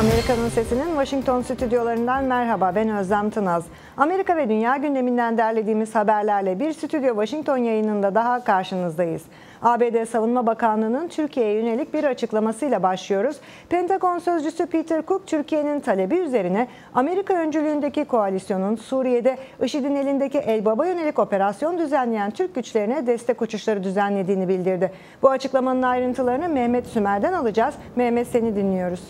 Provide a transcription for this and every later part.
Amerika'nın sesinin Washington stüdyolarından merhaba ben Özlem Tınaz. Amerika ve dünya gündeminden derlediğimiz haberlerle bir stüdyo Washington yayınında daha karşınızdayız. ABD Savunma Bakanlığı'nın Türkiye'ye yönelik bir açıklamasıyla başlıyoruz. Pentagon sözcüsü Peter Cook, Türkiye'nin talebi üzerine Amerika öncülüğündeki koalisyonun Suriye'de IŞİD'in elindeki Elbaba yönelik operasyon düzenleyen Türk güçlerine destek uçuşları düzenlediğini bildirdi. Bu açıklamanın ayrıntılarını Mehmet Sümer'den alacağız. Mehmet seni dinliyoruz.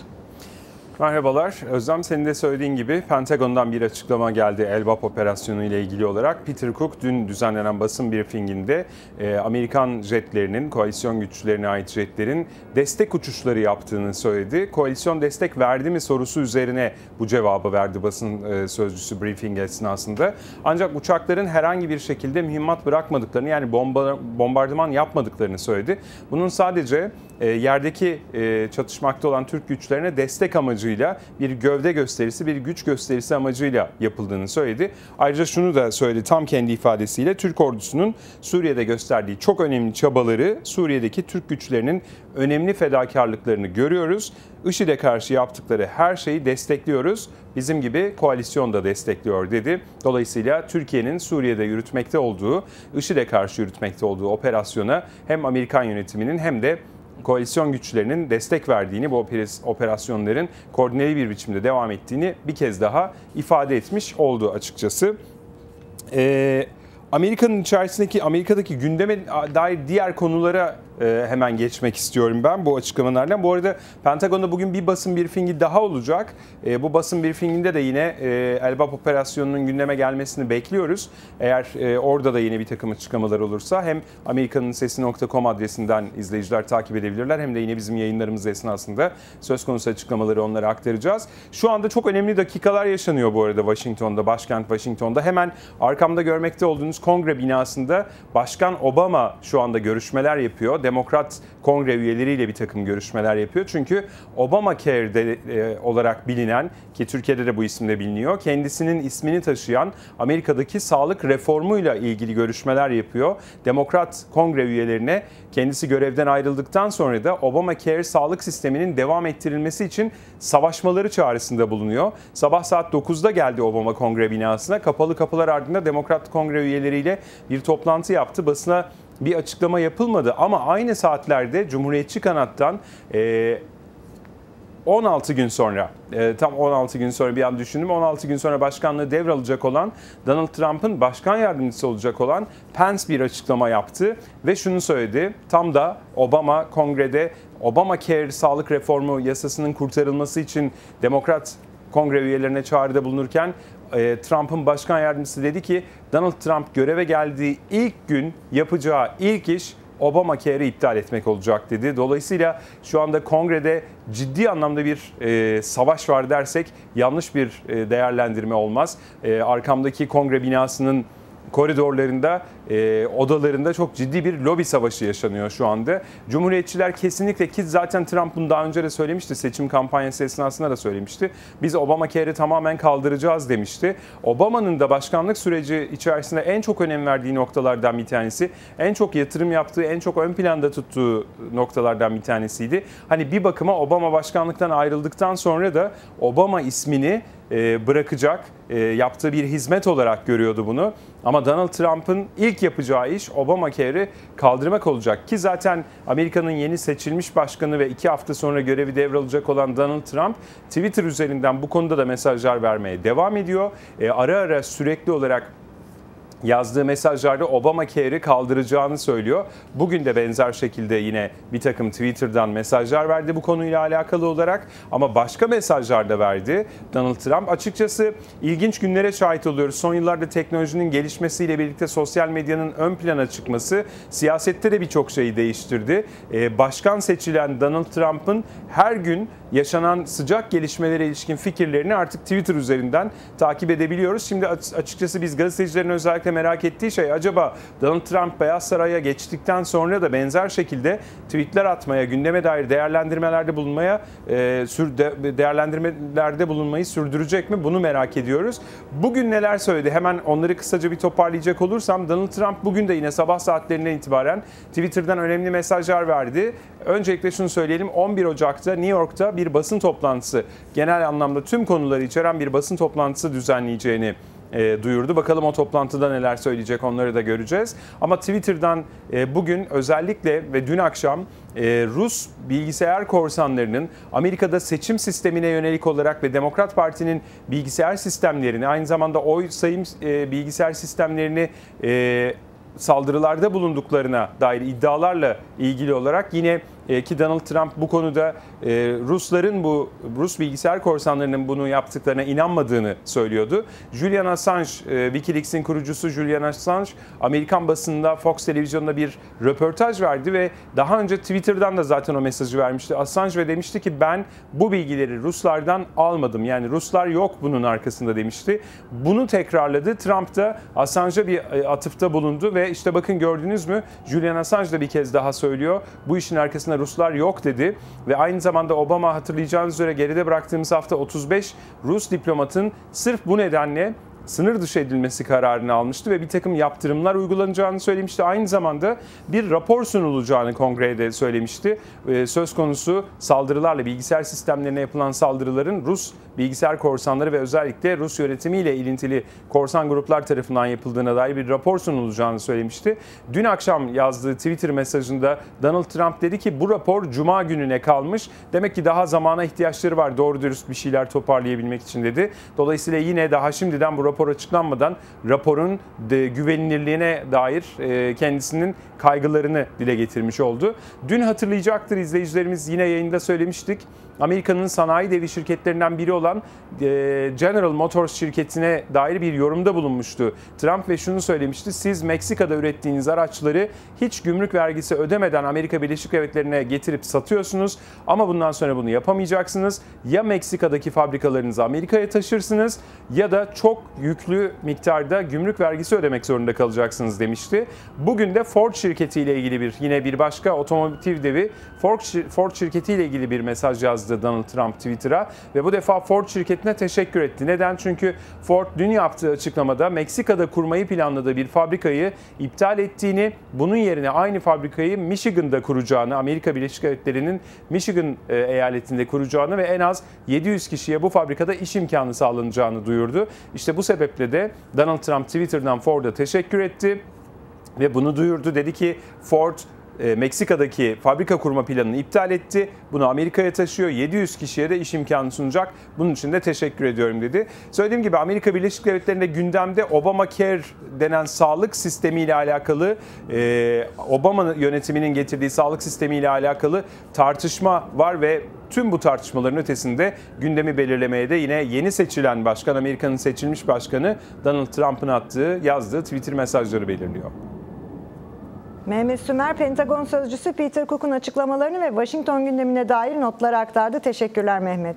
Merhabalar. Özlem senin de söylediğin gibi Pentagon'dan bir açıklama geldi Elbap operasyonu ile ilgili olarak. Peter Cook dün düzenlenen basın briefinginde e, Amerikan jetlerinin, koalisyon güçlerine ait jetlerin destek uçuşları yaptığını söyledi. Koalisyon destek verdi mi sorusu üzerine bu cevabı verdi basın e, sözcüsü briefing esnasında. Ancak uçakların herhangi bir şekilde mühimmat bırakmadıklarını yani bomba, bombardıman yapmadıklarını söyledi. Bunun sadece e, yerdeki e, çatışmakta olan Türk güçlerine destek amacı amacıyla bir gövde gösterisi, bir güç gösterisi amacıyla yapıldığını söyledi. Ayrıca şunu da söyledi tam kendi ifadesiyle Türk ordusunun Suriye'de gösterdiği çok önemli çabaları Suriye'deki Türk güçlerinin önemli fedakarlıklarını görüyoruz. IŞİD'e karşı yaptıkları her şeyi destekliyoruz. Bizim gibi koalisyon da destekliyor dedi. Dolayısıyla Türkiye'nin Suriye'de yürütmekte olduğu, IŞİD'e karşı yürütmekte olduğu operasyona hem Amerikan yönetiminin hem de koalisyon güçlerinin destek verdiğini, bu operasyonların koordineli bir biçimde devam ettiğini bir kez daha ifade etmiş oldu açıkçası. Ee, Amerika'nın içerisindeki Amerika'daki gündeme dair diğer konulara e, hemen geçmek istiyorum ben bu açıklamalarla. Bu arada Pentagon'da bugün bir basın briefingi daha olacak. E, bu basın briefinginde de yine e, Elbap operasyonunun gündeme gelmesini bekliyoruz. Eğer orada da yine bir takım açıklamalar olursa hem Amerika'nın sesi.com adresinden izleyiciler takip edebilirler hem de yine bizim yayınlarımız esnasında söz konusu açıklamaları onlara aktaracağız. Şu anda çok önemli dakikalar yaşanıyor bu arada Washington'da, başkent Washington'da. Hemen arkamda görmekte olduğunuz kongre binasında Başkan Obama şu anda görüşmeler yapıyor demokrat kongre üyeleriyle bir takım görüşmeler yapıyor. Çünkü Obamacare'de e, olarak bilinen ki Türkiye'de de bu isimle biliniyor. Kendisinin ismini taşıyan Amerika'daki sağlık reformuyla ilgili görüşmeler yapıyor. Demokrat kongre üyelerine kendisi görevden ayrıldıktan sonra da Obamacare sağlık sisteminin devam ettirilmesi için savaşmaları çağrısında bulunuyor. Sabah saat 9'da geldi Obama kongre binasına. Kapalı kapılar ardında Demokrat kongre üyeleriyle bir toplantı yaptı. Basına bir açıklama yapılmadı ama aynı saatlerde Cumhuriyetçi kanattan e, 16 gün sonra, e, tam 16 gün sonra bir an düşündüm. 16 gün sonra başkanlığı devralacak olan Donald Trump'ın başkan yardımcısı olacak olan Pence bir açıklama yaptı ve şunu söyledi. Tam da Obama kongrede Obama Care sağlık reformu yasasının kurtarılması için Demokrat kongre üyelerine çağrıda bulunurken e, Trump'ın başkan yardımcısı dedi ki Donald Trump göreve geldiği ilk gün yapacağı ilk iş Obama Care'i iptal etmek olacak dedi. Dolayısıyla şu anda kongrede ciddi anlamda bir e, savaş var dersek yanlış bir e, değerlendirme olmaz. E, arkamdaki kongre binasının koridorlarında, e, odalarında çok ciddi bir lobi savaşı yaşanıyor şu anda. Cumhuriyetçiler kesinlikle ki zaten Trump bunu daha önce de söylemişti. Seçim kampanyası esnasında da söylemişti. Biz Obamacare'i tamamen kaldıracağız demişti. Obama'nın da başkanlık süreci içerisinde en çok önem verdiği noktalardan bir tanesi, en çok yatırım yaptığı, en çok ön planda tuttuğu noktalardan bir tanesiydi. Hani bir bakıma Obama başkanlıktan ayrıldıktan sonra da Obama ismini e, bırakacak e, yaptığı bir hizmet olarak görüyordu bunu. Ama Donald Trump'ın ilk yapacağı iş Obamacare'i kaldırmak olacak ki zaten Amerika'nın yeni seçilmiş başkanı ve iki hafta sonra görevi devralacak olan Donald Trump Twitter üzerinden bu konuda da mesajlar vermeye devam ediyor. E, ara ara sürekli olarak yazdığı mesajlarda Obama Care'i kaldıracağını söylüyor. Bugün de benzer şekilde yine bir takım Twitter'dan mesajlar verdi bu konuyla alakalı olarak ama başka mesajlar da verdi Donald Trump. Açıkçası ilginç günlere şahit oluyoruz. Son yıllarda teknolojinin gelişmesiyle birlikte sosyal medyanın ön plana çıkması siyasette de birçok şeyi değiştirdi. Ee, başkan seçilen Donald Trump'ın her gün yaşanan sıcak gelişmelere ilişkin fikirlerini artık Twitter üzerinden takip edebiliyoruz. Şimdi açıkçası biz gazetecilerin özellikle merak ettiği şey acaba Donald Trump Beyaz Saray'a geçtikten sonra da benzer şekilde tweetler atmaya, gündeme dair değerlendirmelerde bulunmaya, e, değerlendirmelerde bulunmayı sürdürecek mi? Bunu merak ediyoruz. Bugün neler söyledi? Hemen onları kısaca bir toparlayacak olursam Donald Trump bugün de yine sabah saatlerinden itibaren Twitter'dan önemli mesajlar verdi. Öncelikle şunu söyleyelim. 11 Ocak'ta New York'ta bir basın toplantısı, genel anlamda tüm konuları içeren bir basın toplantısı düzenleyeceğini e, duyurdu. Bakalım o toplantıda neler söyleyecek onları da göreceğiz. Ama Twitter'dan e, bugün özellikle ve dün akşam e, Rus bilgisayar korsanlarının Amerika'da seçim sistemine yönelik olarak ve Demokrat Parti'nin bilgisayar sistemlerini aynı zamanda oy sayım e, bilgisayar sistemlerini e, saldırılarda bulunduklarına dair iddialarla ilgili olarak yine e, ki Donald Trump bu konuda e, Rusların bu Rus bilgisayar korsanlarının bunu yaptıklarına inanmadığını söylüyordu. Julian Assange, e, WikiLeaks'in kurucusu Julian Assange Amerikan basında Fox televizyonunda bir röportaj verdi ve daha önce Twitter'dan da zaten o mesajı vermişti. Assange ve demişti ki ben bu bilgileri Ruslardan almadım. Yani Ruslar yok bunun arkasında demişti. Bunu tekrarladı. Trump da Assange'a bir atıfta bulundu ve işte bakın gördünüz mü Julian Assange da bir kez daha söylüyor. Bu işin arkasında Ruslar yok dedi ve aynı zamanda Obama hatırlayacağınız üzere geride bıraktığımız hafta 35 Rus diplomatın sırf bu nedenle sınır dışı edilmesi kararını almıştı ve bir takım yaptırımlar uygulanacağını söylemişti. Aynı zamanda bir rapor sunulacağını kongrede söylemişti. Ee, söz konusu saldırılarla, bilgisayar sistemlerine yapılan saldırıların Rus bilgisayar korsanları ve özellikle Rus yönetimiyle ilintili korsan gruplar tarafından yapıldığına dair bir rapor sunulacağını söylemişti. Dün akşam yazdığı Twitter mesajında Donald Trump dedi ki bu rapor cuma gününe kalmış. Demek ki daha zamana ihtiyaçları var doğru dürüst bir şeyler toparlayabilmek için dedi. Dolayısıyla yine daha şimdiden bu rapor açıklanmadan raporun güvenilirliğine dair e, kendisinin kaygılarını dile getirmiş oldu. Dün hatırlayacaktır izleyicilerimiz yine yayında söylemiştik. Amerika'nın sanayi devi şirketlerinden biri olan e, General Motors şirketine dair bir yorumda bulunmuştu. Trump ve şunu söylemişti. Siz Meksika'da ürettiğiniz araçları hiç gümrük vergisi ödemeden Amerika Birleşik Devletleri'ne getirip satıyorsunuz ama bundan sonra bunu yapamayacaksınız. Ya Meksika'daki fabrikalarınızı Amerika'ya taşırsınız ya da çok yüklü miktarda gümrük vergisi ödemek zorunda kalacaksınız demişti. Bugün de Ford şirketiyle ilgili bir yine bir başka otomotiv devi Ford, şirketiyle ilgili bir mesaj yazdı yazdı Donald Trump Twitter'a ve bu defa Ford şirketine teşekkür etti. Neden? Çünkü Ford dün yaptığı açıklamada Meksika'da kurmayı planladığı bir fabrikayı iptal ettiğini, bunun yerine aynı fabrikayı Michigan'da kuracağını, Amerika Birleşik Devletleri'nin Michigan e, eyaletinde kuracağını ve en az 700 kişiye bu fabrikada iş imkanı sağlanacağını duyurdu. İşte bu sebeple de Donald Trump Twitter'dan Ford'a teşekkür etti ve bunu duyurdu. Dedi ki Ford e, Meksika'daki fabrika kurma planını iptal etti. Bunu Amerika'ya taşıyor. 700 kişiye de iş imkanı sunacak. Bunun için de teşekkür ediyorum dedi. Söylediğim gibi Amerika Birleşik Devletleri'nde gündemde Obamacare denen sağlık sistemiyle alakalı e, Obama yönetiminin getirdiği sağlık sistemiyle alakalı tartışma var ve tüm bu tartışmaların ötesinde gündemi belirlemeye de yine yeni seçilen başkan, Amerika'nın seçilmiş başkanı Donald Trump'ın attığı, yazdığı Twitter mesajları belirliyor. Mehmet Sümer, Pentagon Sözcüsü Peter Cook'un açıklamalarını ve Washington gündemine dair notları aktardı. Teşekkürler Mehmet.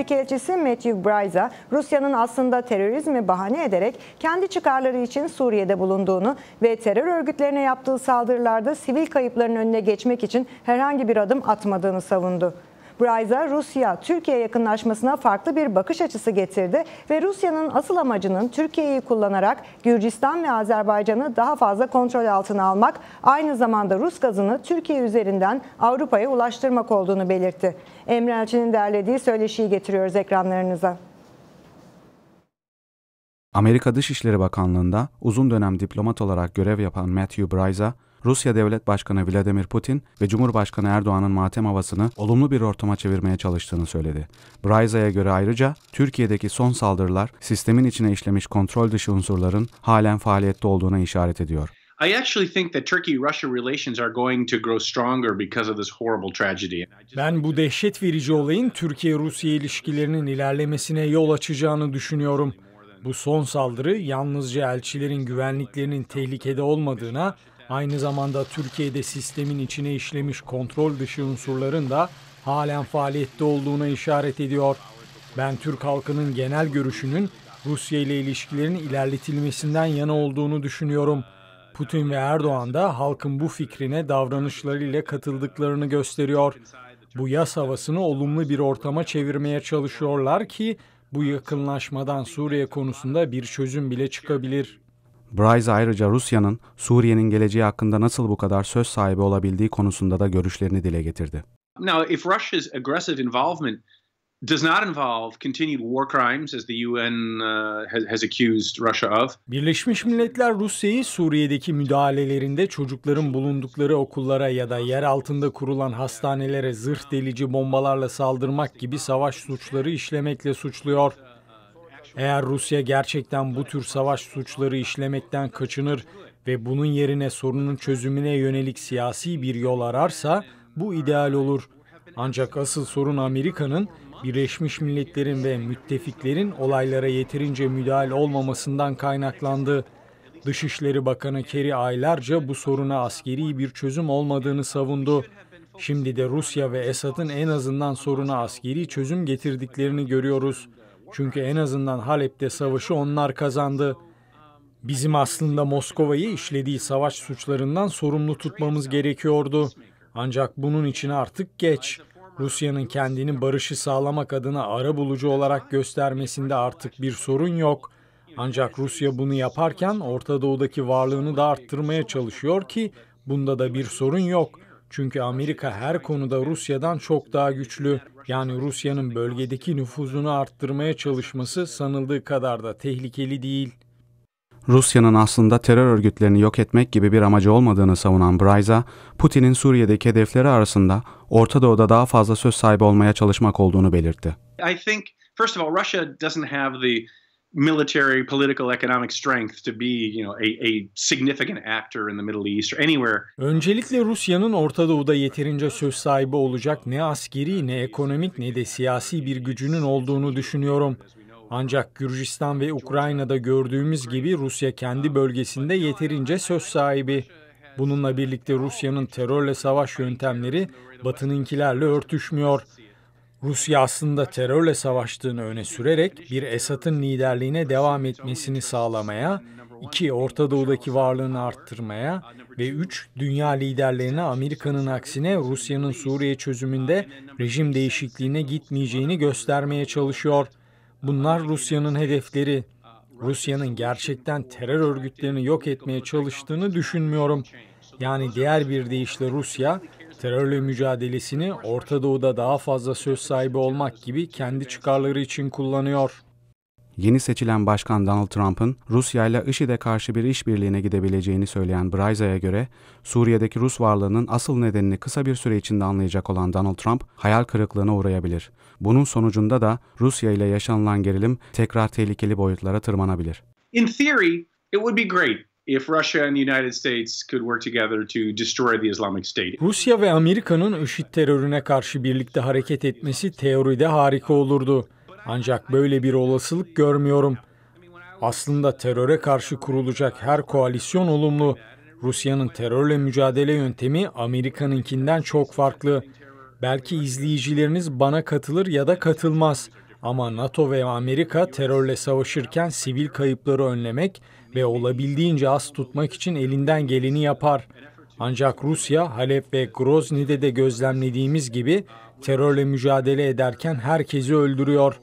Büyükelçisi Matthew Bryza, Rusya'nın aslında terörizmi bahane ederek kendi çıkarları için Suriye'de bulunduğunu ve terör örgütlerine yaptığı saldırılarda sivil kayıpların önüne geçmek için herhangi bir adım atmadığını savundu. Braiza, Rusya, Türkiye yakınlaşmasına farklı bir bakış açısı getirdi ve Rusya'nın asıl amacının Türkiye'yi kullanarak Gürcistan ve Azerbaycan'ı daha fazla kontrol altına almak, aynı zamanda Rus gazını Türkiye üzerinden Avrupa'ya ulaştırmak olduğunu belirtti. Emre Elçi'nin derlediği söyleşiyi getiriyoruz ekranlarınıza. Amerika Dışişleri Bakanlığı'nda uzun dönem diplomat olarak görev yapan Matthew Bryza, Rusya Devlet Başkanı Vladimir Putin ve Cumhurbaşkanı Erdoğan'ın matem havasını olumlu bir ortama çevirmeye çalıştığını söyledi. Bryza'ya göre ayrıca Türkiye'deki son saldırılar sistemin içine işlemiş kontrol dışı unsurların halen faaliyette olduğuna işaret ediyor. I actually think that Turkey-Russia relations are going to grow stronger because of this horrible tragedy. Ben bu dehşet verici olayın Türkiye-Rusya ilişkilerinin ilerlemesine yol açacağını düşünüyorum. Bu son saldırı yalnızca elçilerin güvenliklerinin tehlikede olmadığına, Aynı zamanda Türkiye'de sistemin içine işlemiş kontrol dışı unsurların da halen faaliyette olduğuna işaret ediyor. Ben Türk halkının genel görüşünün Rusya ile ilişkilerin ilerletilmesinden yana olduğunu düşünüyorum. Putin ve Erdoğan da halkın bu fikrine davranışlarıyla katıldıklarını gösteriyor. Bu yas havasını olumlu bir ortama çevirmeye çalışıyorlar ki bu yakınlaşmadan Suriye konusunda bir çözüm bile çıkabilir. Bryce ayrıca Rusya'nın Suriye'nin geleceği hakkında nasıl bu kadar söz sahibi olabildiği konusunda da görüşlerini dile getirdi. Now, if Russia's aggressive involvement does not involve continued war crimes as the UN uh, has, accused Russia of. Birleşmiş Milletler Rusya'yı Suriye'deki müdahalelerinde çocukların bulundukları okullara ya da yer altında kurulan hastanelere zırh delici bombalarla saldırmak gibi savaş suçları işlemekle suçluyor. Eğer Rusya gerçekten bu tür savaş suçları işlemekten kaçınır ve bunun yerine sorunun çözümüne yönelik siyasi bir yol ararsa bu ideal olur. Ancak asıl sorun Amerika'nın, Birleşmiş Milletler'in ve müttefiklerin olaylara yeterince müdahale olmamasından kaynaklandı. Dışişleri Bakanı Kerry aylarca bu soruna askeri bir çözüm olmadığını savundu. Şimdi de Rusya ve Esad'ın en azından soruna askeri çözüm getirdiklerini görüyoruz. Çünkü en azından Halep'te savaşı onlar kazandı. Bizim aslında Moskova'yı işlediği savaş suçlarından sorumlu tutmamız gerekiyordu. Ancak bunun için artık geç. Rusya'nın kendini barışı sağlamak adına ara bulucu olarak göstermesinde artık bir sorun yok. Ancak Rusya bunu yaparken Orta Doğu'daki varlığını da arttırmaya çalışıyor ki bunda da bir sorun yok. Çünkü Amerika her konuda Rusya'dan çok daha güçlü yani Rusya'nın bölgedeki nüfuzunu arttırmaya çalışması sanıldığı kadar da tehlikeli değil. Rusya'nın aslında terör örgütlerini yok etmek gibi bir amacı olmadığını savunan Bryza, Putin'in Suriye'deki hedefleri arasında Orta Doğu'da daha fazla söz sahibi olmaya çalışmak olduğunu belirtti. I think first of all Russia doesn't have the military, political, economic strength to be, you know, a, a significant actor in the Middle East or anywhere. Öncelikle Rusya'nın Orta Doğu'da yeterince söz sahibi olacak ne askeri ne ekonomik ne de siyasi bir gücünün olduğunu düşünüyorum. Ancak Gürcistan ve Ukrayna'da gördüğümüz gibi Rusya kendi bölgesinde yeterince söz sahibi. Bununla birlikte Rusya'nın terörle savaş yöntemleri Batı'nınkilerle örtüşmüyor. Rusya aslında terörle savaştığını öne sürerek bir Esad'ın liderliğine devam etmesini sağlamaya, iki Orta Doğu'daki varlığını arttırmaya ve üç dünya liderlerine Amerika'nın aksine Rusya'nın Suriye çözümünde rejim değişikliğine gitmeyeceğini göstermeye çalışıyor. Bunlar Rusya'nın hedefleri. Rusya'nın gerçekten terör örgütlerini yok etmeye çalıştığını düşünmüyorum. Yani diğer bir deyişle Rusya terörle mücadelesini Orta Doğu'da daha fazla söz sahibi olmak gibi kendi çıkarları için kullanıyor. Yeni seçilen Başkan Donald Trump'ın Rusya ile IŞİD'e karşı bir işbirliğine gidebileceğini söyleyen Bryza'ya göre Suriye'deki Rus varlığının asıl nedenini kısa bir süre içinde anlayacak olan Donald Trump hayal kırıklığına uğrayabilir. Bunun sonucunda da Rusya ile yaşanılan gerilim tekrar tehlikeli boyutlara tırmanabilir. In theory, it would be great if Russia and the United States could work together to destroy the Islamic State. Rusya ve Amerika'nın IŞİD terörüne karşı birlikte hareket etmesi teoride harika olurdu. Ancak böyle bir olasılık görmüyorum. Aslında teröre karşı kurulacak her koalisyon olumlu. Rusya'nın terörle mücadele yöntemi Amerika'nınkinden çok farklı. Belki izleyicileriniz bana katılır ya da katılmaz. Ama NATO ve Amerika terörle savaşırken sivil kayıpları önlemek ve olabildiğince az tutmak için elinden geleni yapar. Ancak Rusya, Halep ve Grozny'de de gözlemlediğimiz gibi terörle mücadele ederken herkesi öldürüyor.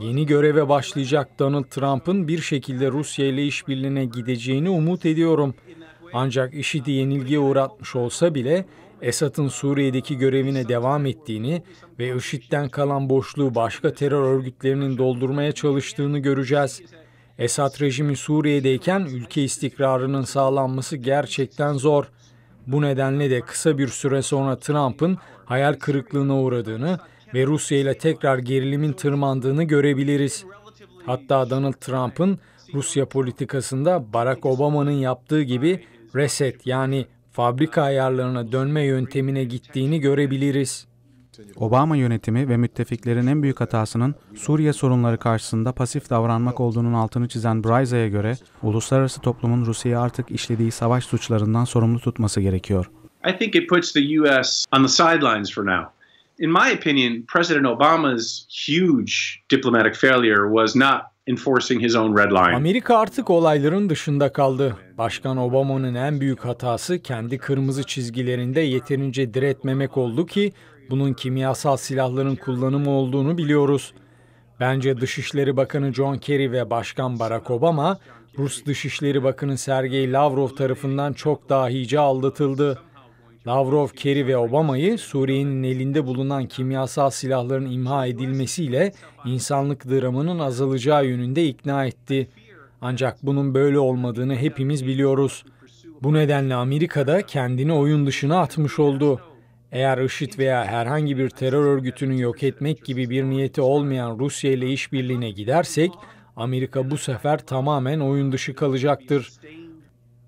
Yeni göreve başlayacak Donald Trump'ın bir şekilde Rusya ile işbirliğine gideceğini umut ediyorum. Ancak IŞİD'i yenilgiye uğratmış olsa bile Esad'ın Suriye'deki görevine devam ettiğini ve IŞİD'den kalan boşluğu başka terör örgütlerinin doldurmaya çalıştığını göreceğiz. Esad rejimi Suriye'deyken ülke istikrarının sağlanması gerçekten zor. Bu nedenle de kısa bir süre sonra Trump'ın hayal kırıklığına uğradığını ve Rusya ile tekrar gerilimin tırmandığını görebiliriz. Hatta Donald Trump'ın Rusya politikasında Barack Obama'nın yaptığı gibi reset yani fabrika ayarlarına dönme yöntemine gittiğini görebiliriz. Obama yönetimi ve müttefiklerin en büyük hatasının Suriye sorunları karşısında pasif davranmak olduğunun altını çizen Bryza'ya göre uluslararası toplumun Rusya'yı artık işlediği savaş suçlarından sorumlu tutması gerekiyor. I think it puts the US on the sidelines for now. In my opinion, President Obama's huge diplomatic failure was not enforcing his own red line. Amerika artık olayların dışında kaldı. Başkan Obama'nın en büyük hatası kendi kırmızı çizgilerinde yeterince diretmemek oldu ki bunun kimyasal silahların kullanımı olduğunu biliyoruz. Bence Dışişleri Bakanı John Kerry ve Başkan Barack Obama, Rus Dışişleri Bakanı Sergey Lavrov tarafından çok dahice aldatıldı. Lavrov, Kerry ve Obama'yı Suriye'nin elinde bulunan kimyasal silahların imha edilmesiyle insanlık dramının azalacağı yönünde ikna etti. Ancak bunun böyle olmadığını hepimiz biliyoruz. Bu nedenle Amerika da kendini oyun dışına atmış oldu. Eğer IŞİD veya herhangi bir terör örgütünü yok etmek gibi bir niyeti olmayan Rusya ile işbirliğine gidersek, Amerika bu sefer tamamen oyun dışı kalacaktır.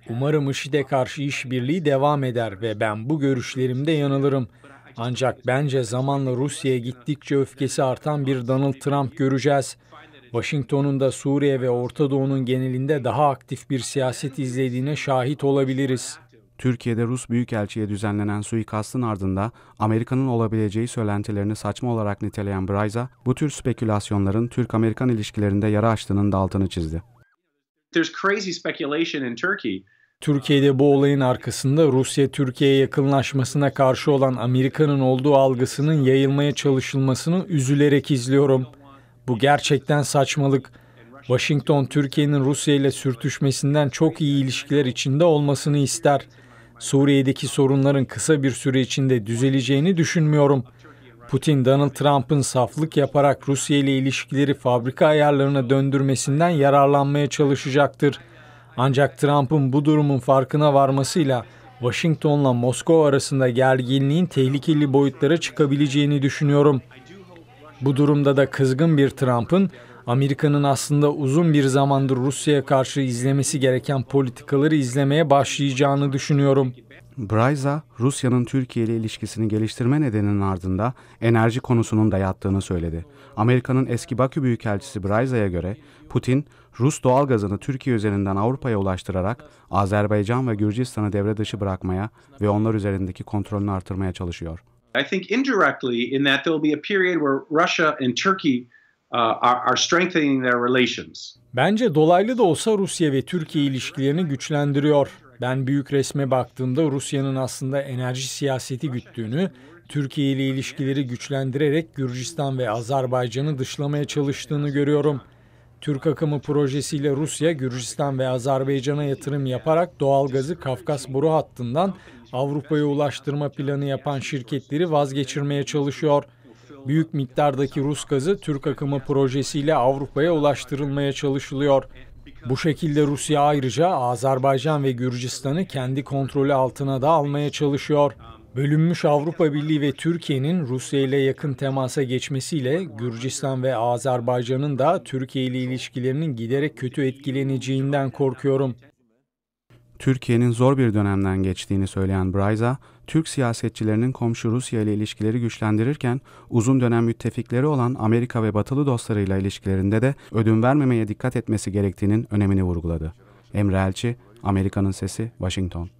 Umarım IŞİD'e karşı işbirliği devam eder ve ben bu görüşlerimde yanılırım. Ancak bence zamanla Rusya'ya gittikçe öfkesi artan bir Donald Trump göreceğiz. Washington'un da Suriye ve Orta Doğu'nun genelinde daha aktif bir siyaset izlediğine şahit olabiliriz. Türkiye'de Rus Büyükelçi'ye düzenlenen suikastın ardında Amerika'nın olabileceği söylentilerini saçma olarak niteleyen Bryza, bu tür spekülasyonların Türk-Amerikan ilişkilerinde yara açtığının da altını çizdi. Türkiye'de bu olayın arkasında Rusya Türkiye'ye yakınlaşmasına karşı olan Amerika'nın olduğu algısının yayılmaya çalışılmasını üzülerek izliyorum. Bu gerçekten saçmalık. Washington Türkiye'nin Rusya ile sürtüşmesinden çok iyi ilişkiler içinde olmasını ister. Suriye'deki sorunların kısa bir süre içinde düzeleceğini düşünmüyorum. Putin, Donald Trump'ın saflık yaparak Rusya ile ilişkileri fabrika ayarlarına döndürmesinden yararlanmaya çalışacaktır. Ancak Trump'ın bu durumun farkına varmasıyla Washington'la Moskova arasında gerginliğin tehlikeli boyutlara çıkabileceğini düşünüyorum. Bu durumda da kızgın bir Trump'ın Amerika'nın aslında uzun bir zamandır Rusya'ya karşı izlemesi gereken politikaları izlemeye başlayacağını düşünüyorum. Bryza, Rusya'nın Türkiye ile ilişkisini geliştirme nedeninin ardında enerji konusunun da yattığını söyledi. Amerika'nın eski Bakü Büyükelçisi Bryza'ya göre Putin, Rus doğalgazını Türkiye üzerinden Avrupa'ya ulaştırarak Azerbaycan ve Gürcistan'ı devre dışı bırakmaya ve onlar üzerindeki kontrolünü artırmaya çalışıyor. I think indirectly in that there will be a period where Russia and Turkey Uh, Bence dolaylı da olsa Rusya ve Türkiye ilişkilerini güçlendiriyor. Ben büyük resme baktığımda Rusya'nın aslında enerji siyaseti güttüğünü, Türkiye ile ilişkileri güçlendirerek Gürcistan ve Azerbaycan'ı dışlamaya çalıştığını görüyorum. Türk akımı projesiyle Rusya, Gürcistan ve Azerbaycan'a yatırım yaparak doğal gazı Kafkas boru hattından Avrupa'ya ulaştırma planı yapan şirketleri vazgeçirmeye çalışıyor.'' Büyük miktardaki Rus gazı Türk akımı projesiyle Avrupa'ya ulaştırılmaya çalışılıyor. Bu şekilde Rusya ayrıca Azerbaycan ve Gürcistan'ı kendi kontrolü altına da almaya çalışıyor. Bölünmüş Avrupa Birliği ve Türkiye'nin Rusya ile yakın temasa geçmesiyle Gürcistan ve Azerbaycan'ın da Türkiye ile ilişkilerinin giderek kötü etkileneceğinden korkuyorum. Türkiye'nin zor bir dönemden geçtiğini söyleyen Braiza, Türk siyasetçilerinin komşu Rusya ile ilişkileri güçlendirirken uzun dönem müttefikleri olan Amerika ve batılı dostlarıyla ilişkilerinde de ödün vermemeye dikkat etmesi gerektiğinin önemini vurguladı. Emre Elçi, Amerika'nın Sesi, Washington.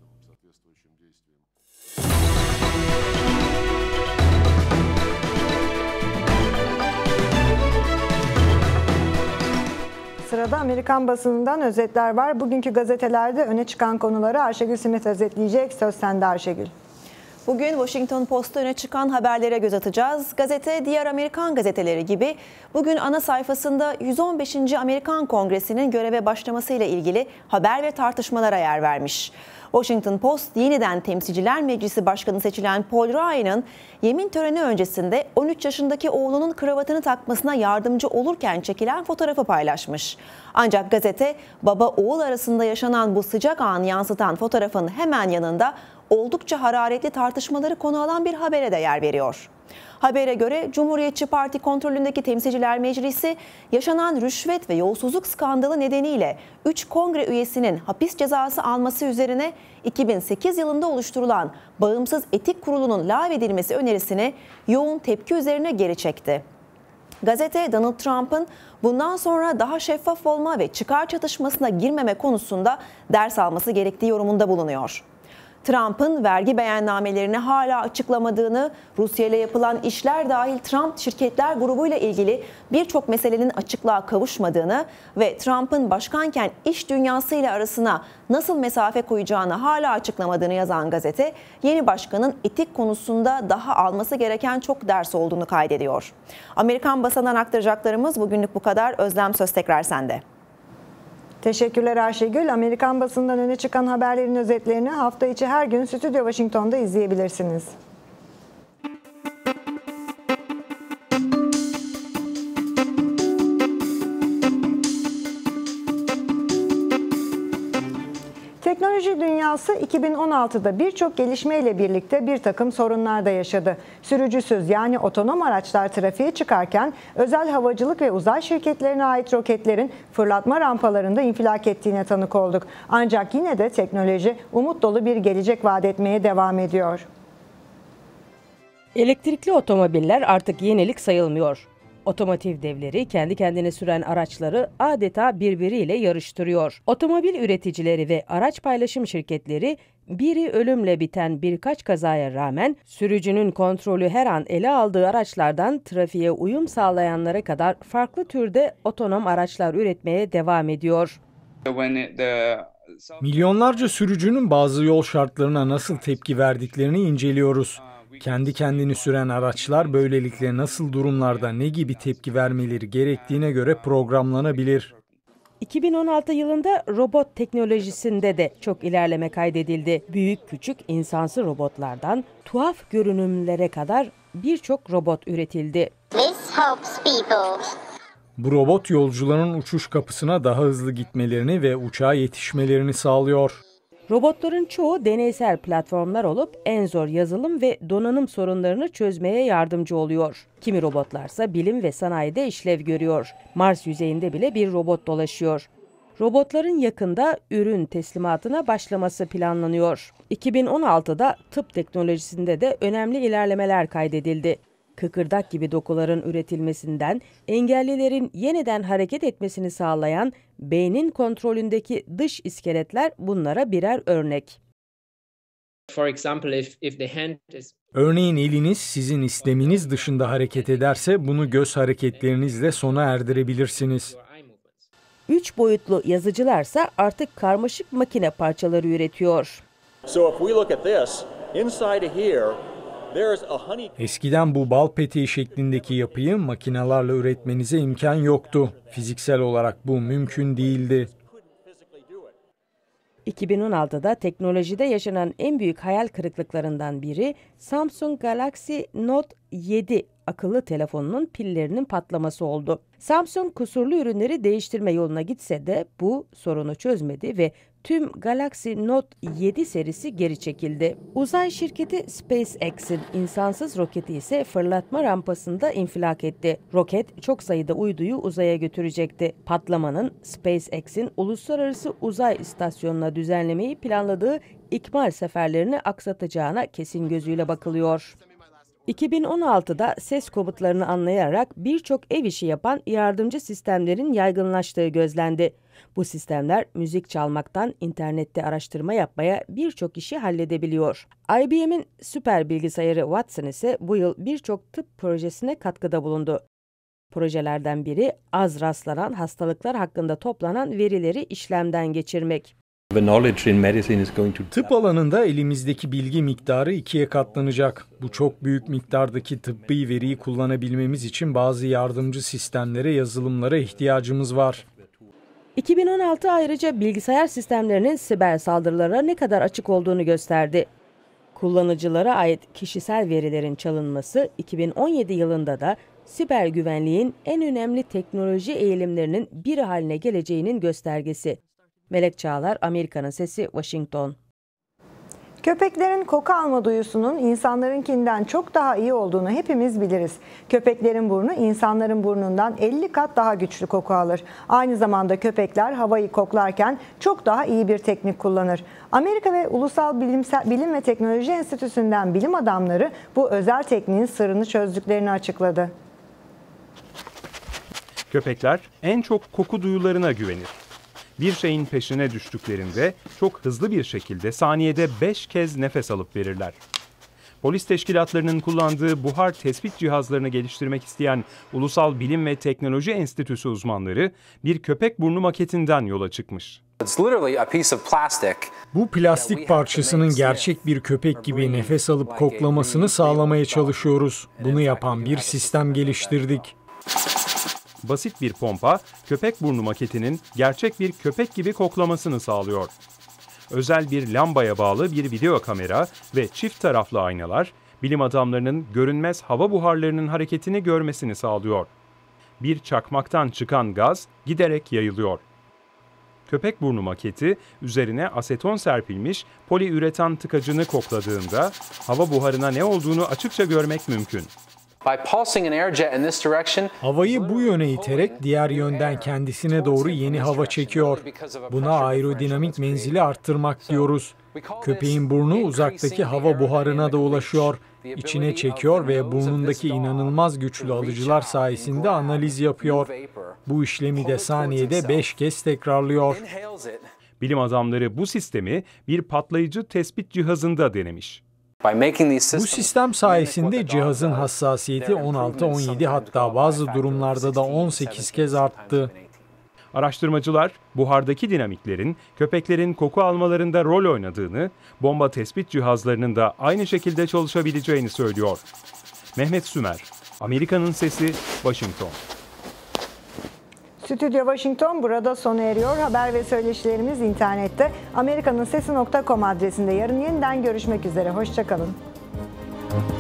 Sırada Amerikan basınından özetler var. Bugünkü gazetelerde öne çıkan konuları Ayşegül Simit özetleyecek. Söz sende Ayşegül. Bugün Washington Post'ta öne çıkan haberlere göz atacağız. Gazete diğer Amerikan gazeteleri gibi bugün ana sayfasında 115. Amerikan Kongresi'nin göreve başlamasıyla ilgili haber ve tartışmalara yer vermiş. Washington Post yeniden Temsilciler Meclisi Başkanı seçilen Paul Ryan'ın yemin töreni öncesinde 13 yaşındaki oğlunun kravatını takmasına yardımcı olurken çekilen fotoğrafı paylaşmış. Ancak gazete baba oğul arasında yaşanan bu sıcak anı yansıtan fotoğrafın hemen yanında oldukça hararetli tartışmaları konu alan bir habere de yer veriyor. Habere göre Cumhuriyetçi Parti kontrolündeki Temsilciler Meclisi yaşanan rüşvet ve yolsuzluk skandalı nedeniyle 3 kongre üyesinin hapis cezası alması üzerine 2008 yılında oluşturulan Bağımsız Etik Kurulu'nun lağvedilmesi önerisini yoğun tepki üzerine geri çekti. Gazete Donald Trump'ın bundan sonra daha şeffaf olma ve çıkar çatışmasına girmeme konusunda ders alması gerektiği yorumunda bulunuyor. Trump'ın vergi beyannamelerini hala açıklamadığını, Rusya ile yapılan işler dahil Trump şirketler grubuyla ilgili birçok meselenin açıklığa kavuşmadığını ve Trump'ın başkanken iş dünyası ile arasına nasıl mesafe koyacağını hala açıklamadığını yazan gazete, yeni başkanın etik konusunda daha alması gereken çok ders olduğunu kaydediyor. Amerikan basından aktaracaklarımız bugünlük bu kadar. Özlem söz tekrar sende. Teşekkürler Ayşegül. Amerikan basından öne çıkan haberlerin özetlerini hafta içi her gün Stüdyo Washington'da izleyebilirsiniz. Teknoloji dünyası 2016'da birçok gelişmeyle birlikte bir takım sorunlar da yaşadı. Sürücüsüz yani otonom araçlar trafiğe çıkarken özel havacılık ve uzay şirketlerine ait roketlerin fırlatma rampalarında infilak ettiğine tanık olduk. Ancak yine de teknoloji umut dolu bir gelecek vaat etmeye devam ediyor. Elektrikli otomobiller artık yenilik sayılmıyor. Otomotiv devleri kendi kendine süren araçları adeta birbiriyle yarıştırıyor. Otomobil üreticileri ve araç paylaşım şirketleri biri ölümle biten birkaç kazaya rağmen sürücünün kontrolü her an ele aldığı araçlardan trafiğe uyum sağlayanlara kadar farklı türde otonom araçlar üretmeye devam ediyor. Milyonlarca sürücünün bazı yol şartlarına nasıl tepki verdiklerini inceliyoruz. Kendi kendini süren araçlar böylelikle nasıl durumlarda ne gibi tepki vermeleri gerektiğine göre programlanabilir. 2016 yılında robot teknolojisinde de çok ilerleme kaydedildi. Büyük küçük insansı robotlardan tuhaf görünümlere kadar birçok robot üretildi. Bu robot yolcuların uçuş kapısına daha hızlı gitmelerini ve uçağa yetişmelerini sağlıyor. Robotların çoğu deneysel platformlar olup en zor yazılım ve donanım sorunlarını çözmeye yardımcı oluyor. Kimi robotlarsa bilim ve sanayide işlev görüyor. Mars yüzeyinde bile bir robot dolaşıyor. Robotların yakında ürün teslimatına başlaması planlanıyor. 2016'da tıp teknolojisinde de önemli ilerlemeler kaydedildi kıkırdak gibi dokuların üretilmesinden engellilerin yeniden hareket etmesini sağlayan beynin kontrolündeki dış iskeletler bunlara birer örnek. Örneğin eliniz sizin isteminiz dışında hareket ederse bunu göz hareketlerinizle sona erdirebilirsiniz. Üç boyutlu yazıcılarsa artık karmaşık makine parçaları üretiyor. So if we look at this, inside of here Eskiden bu bal peteği şeklindeki yapıyı makinalarla üretmenize imkan yoktu. Fiziksel olarak bu mümkün değildi. 2016'da teknolojide yaşanan en büyük hayal kırıklıklarından biri Samsung Galaxy Note 7 akıllı telefonunun pillerinin patlaması oldu. Samsung kusurlu ürünleri değiştirme yoluna gitse de bu sorunu çözmedi ve tüm Galaxy Note 7 serisi geri çekildi. Uzay şirketi SpaceX'in insansız roketi ise fırlatma rampasında infilak etti. Roket çok sayıda uyduyu uzaya götürecekti. Patlamanın SpaceX'in uluslararası uzay istasyonuna düzenlemeyi planladığı ikmal seferlerini aksatacağına kesin gözüyle bakılıyor. 2016'da ses komutlarını anlayarak birçok ev işi yapan yardımcı sistemlerin yaygınlaştığı gözlendi. Bu sistemler müzik çalmaktan internette araştırma yapmaya birçok işi halledebiliyor. IBM'in süper bilgisayarı Watson ise bu yıl birçok tıp projesine katkıda bulundu. Projelerden biri az rastlanan hastalıklar hakkında toplanan verileri işlemden geçirmek. Tıp alanında elimizdeki bilgi miktarı ikiye katlanacak. Bu çok büyük miktardaki tıbbi veriyi kullanabilmemiz için bazı yardımcı sistemlere, yazılımlara ihtiyacımız var. 2016 ayrıca bilgisayar sistemlerinin siber saldırılara ne kadar açık olduğunu gösterdi. Kullanıcılara ait kişisel verilerin çalınması 2017 yılında da siber güvenliğin en önemli teknoloji eğilimlerinin biri haline geleceğinin göstergesi. Melek Çağlar, Amerika'nın Sesi, Washington. Köpeklerin koku alma duyusunun insanlarınkinden çok daha iyi olduğunu hepimiz biliriz. Köpeklerin burnu insanların burnundan 50 kat daha güçlü koku alır. Aynı zamanda köpekler havayı koklarken çok daha iyi bir teknik kullanır. Amerika ve Ulusal Bilimsel, Bilim ve Teknoloji Enstitüsü'nden bilim adamları bu özel tekniğin sırrını çözdüklerini açıkladı. Köpekler en çok koku duyularına güvenir. Bir şeyin peşine düştüklerinde çok hızlı bir şekilde saniyede 5 kez nefes alıp verirler. Polis teşkilatlarının kullandığı buhar tespit cihazlarını geliştirmek isteyen Ulusal Bilim ve Teknoloji Enstitüsü uzmanları bir köpek burnu maketinden yola çıkmış. Bu plastik parçasının gerçek bir köpek gibi nefes alıp koklamasını sağlamaya çalışıyoruz. Bunu yapan bir sistem geliştirdik basit bir pompa köpek burnu maketinin gerçek bir köpek gibi koklamasını sağlıyor. Özel bir lambaya bağlı bir video kamera ve çift taraflı aynalar bilim adamlarının görünmez hava buharlarının hareketini görmesini sağlıyor. Bir çakmaktan çıkan gaz giderek yayılıyor. Köpek burnu maketi üzerine aseton serpilmiş poliüretan tıkacını kokladığında hava buharına ne olduğunu açıkça görmek mümkün. Havayı bu yöne iterek diğer yönden kendisine doğru yeni hava çekiyor. Buna aerodinamik menzili arttırmak diyoruz. Köpeğin burnu uzaktaki hava buharına da ulaşıyor. İçine çekiyor ve burnundaki inanılmaz güçlü alıcılar sayesinde analiz yapıyor. Bu işlemi de saniyede 5 kez tekrarlıyor. Bilim adamları bu sistemi bir patlayıcı tespit cihazında denemiş. Bu sistem sayesinde cihazın hassasiyeti 16-17 hatta bazı durumlarda da 18 kez arttı. Araştırmacılar buhardaki dinamiklerin köpeklerin koku almalarında rol oynadığını, bomba tespit cihazlarının da aynı şekilde çalışabileceğini söylüyor. Mehmet Sümer, Amerika'nın Sesi, Washington. Stüdyo Washington burada sona eriyor. Haber ve söyleşilerimiz internette amerikanın sesi.com adresinde yarın yeniden görüşmek üzere. Hoşçakalın. Müzik